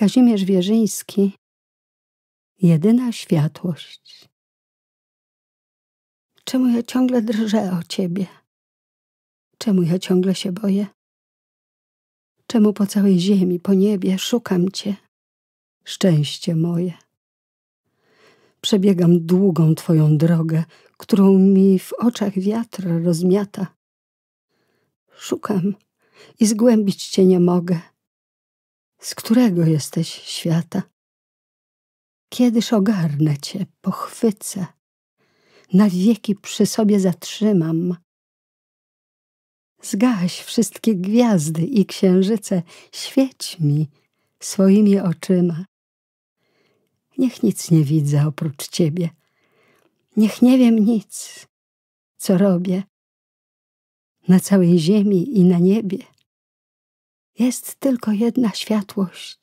Kazimierz Wierzyński Jedyna światłość Czemu ja ciągle drżę o ciebie? Czemu ja ciągle się boję? Czemu po całej ziemi, po niebie szukam cię? Szczęście moje. Przebiegam długą twoją drogę, którą mi w oczach wiatr rozmiata. Szukam i zgłębić cię nie mogę. Z którego jesteś świata? Kiedyż ogarnę cię, pochwycę, na wieki przy sobie zatrzymam. Zgaś wszystkie gwiazdy i księżyce, świeć mi swoimi oczyma. Niech nic nie widzę oprócz ciebie, niech nie wiem nic, co robię na całej ziemi i na niebie. Jest tylko jedna światłość,